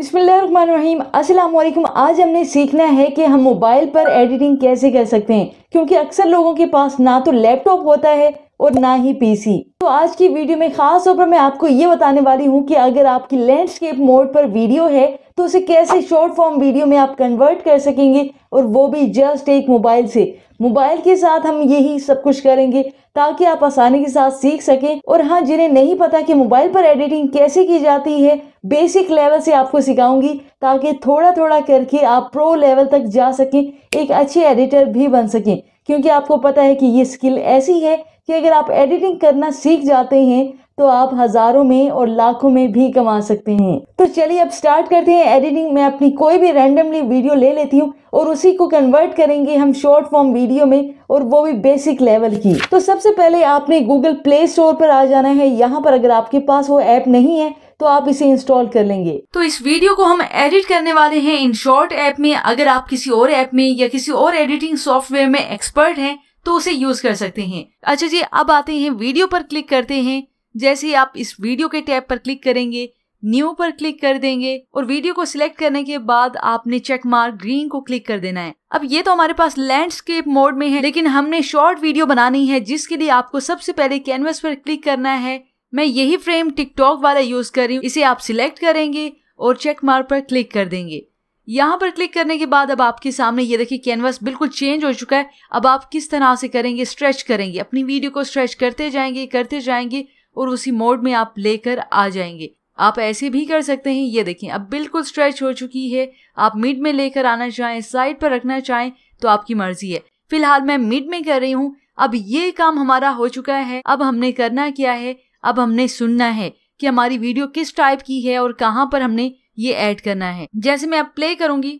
बसमीम असलम आज हमने सीखना है कि हम मोबाइल पर एडिटिंग कैसे कर सकते हैं क्योंकि अक्सर लोगों के पास ना तो लैपटॉप होता है और ना ही पीसी तो आज की वीडियो में खास तौर पर मैं आपको ये बताने वाली हूँ कि अगर आपकी लैंडस्केप मोड पर वीडियो है तो उसे कैसे शॉर्ट फॉर्म वीडियो में आप कन्वर्ट कर सकेंगे और वो भी जस्ट एक मोबाइल से मोबाइल के साथ हम यही सब कुछ करेंगे ताकि आप आसानी के साथ सीख सकें और हाँ जिन्हें नहीं पता कि मोबाइल पर एडिटिंग कैसे की जाती है बेसिक लेवल से आपको सिखाऊंगी ताकि थोड़ा थोड़ा करके आप प्रो लेवल तक जा सकें एक अच्छे एडिटर भी बन सकें क्योंकि आपको पता है कि ये स्किल ऐसी है कि अगर आप एडिटिंग करना सीख जाते हैं तो आप हज़ारों में और लाखों में भी कमा सकते हैं तो चलिए अब स्टार्ट करते हैं एडिटिंग मैं अपनी कोई भी रैंडमली वीडियो ले लेती हूँ और उसी को कन्वर्ट करेंगे हम शॉर्ट फॉर्म वीडियो में और वो भी बेसिक लेवल की तो सबसे पहले आपने गूगल प्ले स्टोर पर आ जाना है यहाँ पर अगर आपके पास वो ऐप नहीं है तो आप इसे इंस्टॉल कर लेंगे तो इस वीडियो को हम एडिट करने वाले हैं इन शॉर्ट ऐप में अगर आप किसी और ऐप में या किसी और एडिटिंग सॉफ्टवेयर में एक्सपर्ट हैं तो उसे यूज कर सकते हैं अच्छा जी अब आते हैं वीडियो पर क्लिक करते हैं जैसे ही आप इस वीडियो के टैब पर क्लिक करेंगे न्यू पर क्लिक कर देंगे और वीडियो को सिलेक्ट करने के बाद आपने चेक मार्क ग्रीन को क्लिक कर देना है अब ये तो हमारे पास लैंडस्केप मोड में है लेकिन हमने शॉर्ट वीडियो बनानी है जिसके लिए आपको सबसे पहले कैनवस पर क्लिक करना है मैं यही फ्रेम टिकटॉक वाला यूज कर रही हूँ इसे आप सिलेक्ट करेंगे और चेक मार्क पर क्लिक कर देंगे यहाँ पर क्लिक करने के बाद अब आपके सामने ये देखिए कैनवास बिल्कुल चेंज हो चुका है अब आप किस तरह से करेंगे स्ट्रेच करेंगे अपनी वीडियो को स्ट्रेच करते जाएंगे करते जाएंगे और उसी मोड में आप लेकर आ जाएंगे आप ऐसे भी कर सकते हैं ये देखें अब बिल्कुल स्ट्रेच हो चुकी है आप मिड में लेकर आना चाहें साइड पर रखना चाहें तो आपकी मर्जी है फिलहाल मैं मिड में कर रही हूँ अब ये काम हमारा हो चुका है अब हमने करना क्या है अब हमने सुनना है कि हमारी वीडियो किस टाइप की है और कहाँ पर हमने ये ऐड करना है जैसे मैं अब प्ले करूंगी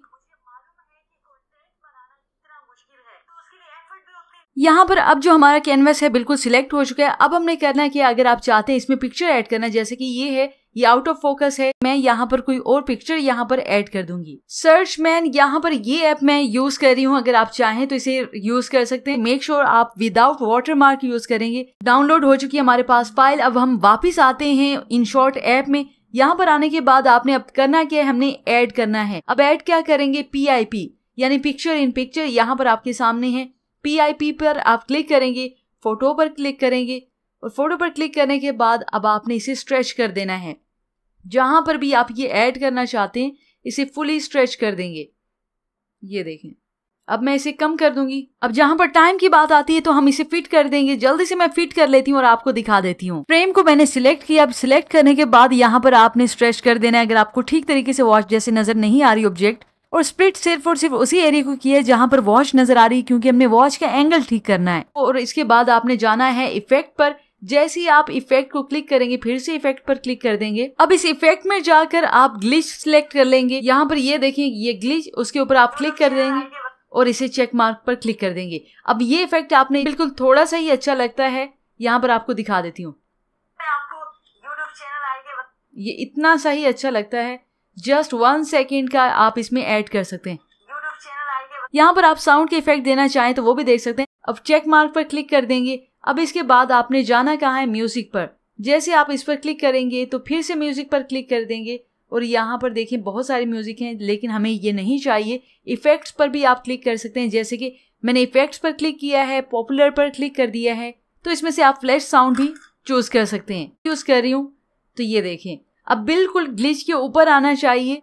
यहाँ पर अब जो हमारा कैनवस है बिल्कुल सिलेक्ट हो चुका है अब हमने करना है कि अगर आप चाहते हैं इसमें पिक्चर ऐड करना जैसे कि ये है ये आउट ऑफ फोकस है मैं यहाँ पर कोई और पिक्चर यहाँ पर ऐड कर दूंगी सर्च मैन यहाँ पर ये ऐप मैं यूज कर रही हूँ अगर आप चाहें तो इसे यूज कर सकते हैं मेक श्योर आप विदाउट वाटर मार्क यूज करेंगे डाउनलोड हो चुकी है हमारे पास फाइल अब हम वापिस आते हैं इन शॉर्ट ऐप में यहाँ पर आने के बाद आपने अब करना क्या है हमने ऐड करना है अब ऐड क्या करेंगे पी यानी पिक्चर इन पिक्चर यहाँ पर आपके सामने है पी पर आप क्लिक करेंगे फोटो पर क्लिक करेंगे और फोटो पर क्लिक करने के बाद अब आपने इसे स्ट्रेच कर देना है जहाँ पर भी आप ये ऐड करना चाहते हैं इसे फुली स्ट्रेच कर देंगे ये देखें अब मैं इसे कम कर दूंगी अब जहाँ पर टाइम की बात आती है तो हम इसे फिट कर देंगे जल्दी से मैं फिट कर लेती हूँ और आपको दिखा देती हूँ फ्रेम को मैंने सिलेक्ट किया अब सिलेक्ट करने के बाद यहाँ पर आपने स्ट्रेच कर देना है अगर आपको ठीक तरीके से वॉश जैसे नजर नहीं आ रही ऑब्जेक्ट और स्प्लिट सिर्फ और सिर्फ उसी एरिया को किया है जहाँ पर वॉश नजर आ रही है क्योंकि हमने वॉश का एंगल ठीक करना है और इसके बाद आपने जाना है इफेक्ट पर जैसे ही आप इफेक्ट को क्लिक करेंगे फिर से इफेक्ट पर क्लिक कर देंगे अब इस इफेक्ट में जाकर आप ग्लिच सिलेक्ट कर लेंगे यहाँ पर ये देखें ये ग्लिच उसके ऊपर आप क्लिक कर देंगे और इसे चेक मार्क पर क्लिक कर देंगे अब ये इफेक्ट आपने बिल्कुल थोड़ा सा ही अच्छा लगता है यहाँ पर आपको दिखा देती हूँ ये इतना सा ही अच्छा लगता है जस्ट वन सेकेंड का आप इसमें ऐड कर सकते हैं यहाँ पर आप साउंड के इफेक्ट देना चाहें तो वो भी देख सकते हैं अब चेक मार्क पर क्लिक कर देंगे अब इसके बाद आपने जाना कहा है म्यूजिक पर जैसे आप इस पर क्लिक करेंगे तो फिर से म्यूजिक पर क्लिक कर देंगे और यहाँ पर देखें बहुत सारे म्यूज़िक हैं लेकिन हमें ये नहीं चाहिए इफ़ेक्ट्स पर भी आप क्लिक कर सकते हैं जैसे कि मैंने इफ़ेक्ट्स पर क्लिक किया है पॉपुलर पर क्लिक कर दिया है तो इसमें से आप फ्लैश साउंड भी चूज़ कर सकते हैं चूज़ कर रही हूँ तो ये देखें अब बिल्कुल ग्लिच के ऊपर आना चाहिए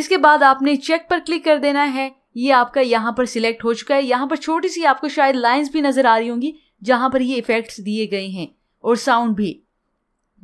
इसके बाद आपने चेक पर क्लिक कर देना है ये आपका यहाँ पर सिलेक्ट हो चुका है यहाँ पर छोटी सी आपको शायद लाइंस भी नज़र आ रही होंगी जहाँ पर ये इफ़ेक्ट्स दिए गए हैं और साउंड भी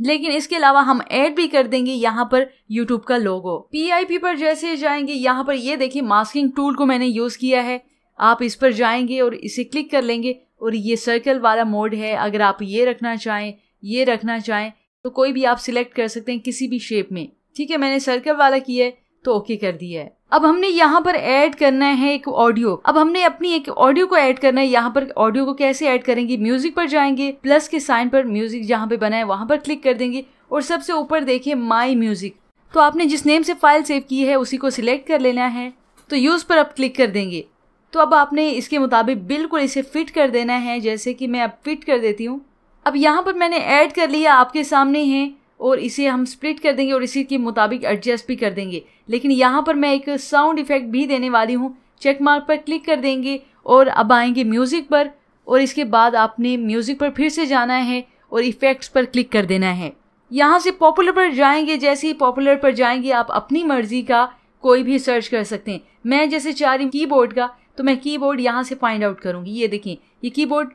लेकिन इसके अलावा हम ऐड भी कर देंगे यहाँ पर YouTube का लोगो पी पर जैसे जाएंगे यहाँ पर ये देखिए मास्किंग टूल को मैंने यूज़ किया है आप इस पर जाएंगे और इसे क्लिक कर लेंगे और ये सर्कल वाला मोड है अगर आप ये रखना चाहें ये रखना चाहें तो कोई भी आप सिलेक्ट कर सकते हैं किसी भी शेप में ठीक है मैंने सर्कल वाला किया है तो ओके कर दिया है अब हमने यहाँ पर ऐड करना है एक ऑडियो अब हमने अपनी एक ऑडियो को ऐड करना है यहाँ पर ऑडियो को कैसे ऐड करेंगे म्यूजिक पर जाएंगे प्लस के साइन पर म्यूजिक जहाँ पे बना है वहाँ पर क्लिक कर देंगे और सबसे ऊपर देखें माई म्यूजिक तो आपने जिस नेम से फाइल सेव की है उसी को सिलेक्ट कर लेना है तो यूज़ पर आप क्लिक कर देंगे तो अब आपने इसके मुताबिक बिल्कुल इसे फिट कर देना है जैसे कि मैं अब फिट कर देती हूँ अब यहाँ पर मैंने ऐड कर लिया आपके सामने है और इसे हम स्प्लिट कर देंगे और इसी के मुताबिक एडजस्ट भी कर देंगे लेकिन यहाँ पर मैं एक साउंड इफ़ेक्ट भी देने वाली हूँ चेक मार्क पर क्लिक कर देंगे और अब आएंगे म्यूज़िक पर और इसके बाद आपने म्यूज़िक पर फिर से जाना है और इफ़ेक्ट्स पर क्लिक कर देना है यहाँ से पॉपुलर पर जाएंगे जैसे ही पॉपुलर पर जाएंगे आप अपनी मर्ज़ी का कोई भी सर्च कर सकते हैं मैं जैसे चाह रही हूँ कीबोर्ड का तो मैं कीबोर्ड यहाँ से फाइंड आउट करूँगी ये देखें ये कीबोर्ड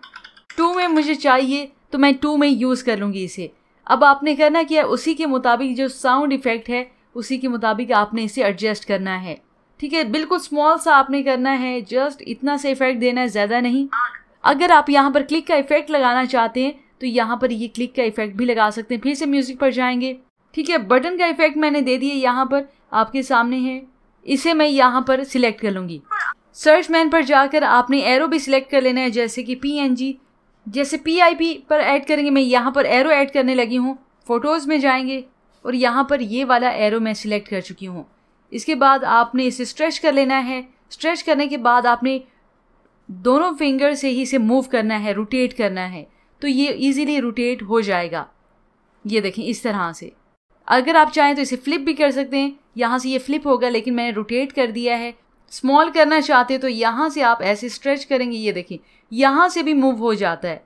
टू में मुझे चाहिए तो मैं टू में यूज़ कर लूँगी इसे अब आपने करना क्या उसी के मुताबिक जो साउंड इफ़ेक्ट है उसी के मुताबिक आपने इसे एडजस्ट करना है ठीक है बिल्कुल स्मॉल सा आपने करना है जस्ट इतना सा इफ़ेक्ट देना है ज़्यादा नहीं अगर आप यहाँ पर क्लिक का इफ़ेक्ट लगाना चाहते हैं तो यहाँ पर ये क्लिक का इफ़ेक्ट भी लगा सकते हैं फिर से म्यूज़िक पर जाएंगे ठीक है बटन का इफ़ेक्ट मैंने दे दिया यहाँ पर आपके सामने है इसे मैं यहाँ पर सिलेक्ट कर लूँगी सर्च मैन पर जाकर आपने एरो भी सिलेक्ट कर लेना है जैसे कि पी एन जी जैसे पी पर ऐड करेंगे मैं यहाँ पर एरो ऐड करने लगी हूँ फ़ोटोज़ में जाएंगे और यहाँ पर ये वाला एरो मैं सिलेक्ट कर चुकी हूँ इसके बाद आपने इसे स्ट्रेच कर लेना है स्ट्रेच करने के बाद आपने दोनों फिंगर से ही इसे मूव करना है रोटेट करना है तो ये इजीली रोटेट हो जाएगा ये देखें इस तरह से अगर आप चाहें तो इसे फ्लिप भी कर सकते हैं यहाँ से ये फ्लिप होगा लेकिन मैंने रोटेट कर दिया है स्मॉल करना चाहते तो यहाँ से आप ऐसे स्ट्रेच करेंगे ये देखिए यहाँ से भी मूव हो जाता है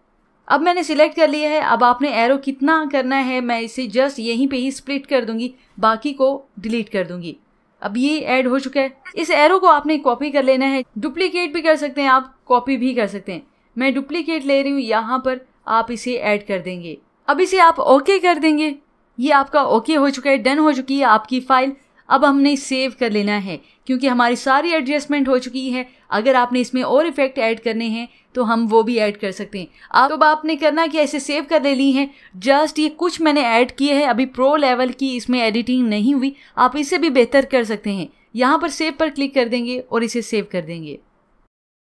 अब मैंने सिलेक्ट कर लिया है अब आपने एरो कितना करना है मैं इसे जस्ट यहीं पे ही स्प्लिट कर दूंगी बाकी को डिलीट कर दूंगी अब ये ऐड हो चुका है इस एरो को आपने कॉपी कर लेना है डुप्लीकेट भी कर सकते हैं आप कॉपी भी कर सकते हैं मैं डुप्लीकेट ले रही हूँ यहाँ पर आप इसे ऐड कर देंगे अब इसे आप ओके कर देंगे ये आपका ओके हो चुका है डन हो चुकी है आपकी फाइल अब हमने सेव कर लेना है क्योंकि हमारी सारी एडजस्टमेंट हो चुकी है अगर आपने इसमें और इफेक्ट ऐड करने हैं तो हम वो भी ऐड कर सकते हैं अब तो आपने करना कि ऐसे सेव कर ले ली है जस्ट ये कुछ मैंने ऐड किए हैं अभी प्रो लेवल की इसमें एडिटिंग नहीं हुई आप इसे भी बेहतर कर सकते हैं यहाँ पर सेव पर क्लिक कर देंगे और इसे सेव कर देंगे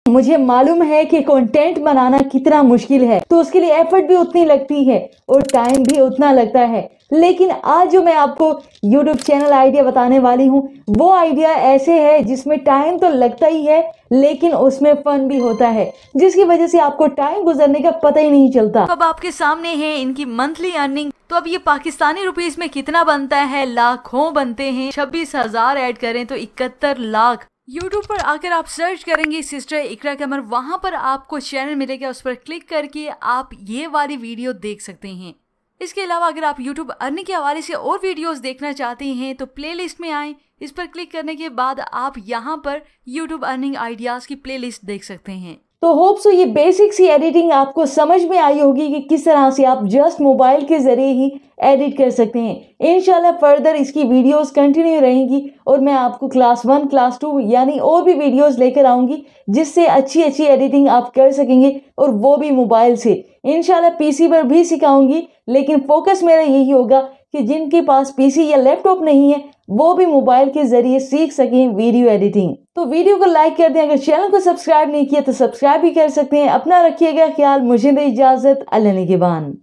मुझे मालूम है कि कंटेंट बनाना कितना मुश्किल है तो उसके लिए एफर्ट भी उतनी लगती है और टाइम भी उतना लगता है लेकिन आज जो मैं आपको यूट्यूब चैनल आइडिया बताने वाली हूँ वो आइडिया ऐसे है जिसमें टाइम तो लगता ही है लेकिन उसमें फन भी होता है जिसकी वजह से आपको टाइम गुजरने का पता ही नहीं चलता अब आपके सामने है इनकी मंथली अर्निंग तो अब ये पाकिस्तानी रुपीस में कितना बनता है लाखों बनते हैं छब्बीस हजार एड करें तो इकहत्तर लाख यूट्यूब पर आकर आप सर्च करेंगे सिस्टर इकरा कमर वहाँ पर आपको चैनल मिलेगा उस पर क्लिक करके आप ये वाली वीडियो देख सकते हैं इसके अलावा अगर आप YouTube अर्निंग के हवाले से और वीडियोस देखना चाहते हैं तो प्लेलिस्ट में आएं। इस पर क्लिक करने के बाद आप यहाँ पर YouTube अर्निंग आइडियाज़ की प्लेलिस्ट देख सकते हैं तो होप सो ये बेसिक सी एडिटिंग आपको समझ में आई होगी कि किस तरह से आप जस्ट मोबाइल के ज़रिए ही एडिट कर सकते हैं इन फर्दर इसकी वीडियोस कंटिन्यू रहेंगी और मैं आपको क्लास वन क्लास टू यानी और भी वीडियोस लेकर आऊँगी जिससे अच्छी अच्छी एडिटिंग आप कर सकेंगे और वो भी मोबाइल से इन पीसी पर भी सिखाऊंगी लेकिन फोकस मेरा यही होगा कि जिनके पास पीसी या लैपटॉप नहीं है वो भी मोबाइल के जरिए सीख सकें वीडियो एडिटिंग तो वीडियो को लाइक कर दें अगर चैनल को सब्सक्राइब नहीं किया तो सब्सक्राइब भी कर सकते हैं अपना रखिएगा ख्याल मुझे भी इजाज़त अल्लाह के बान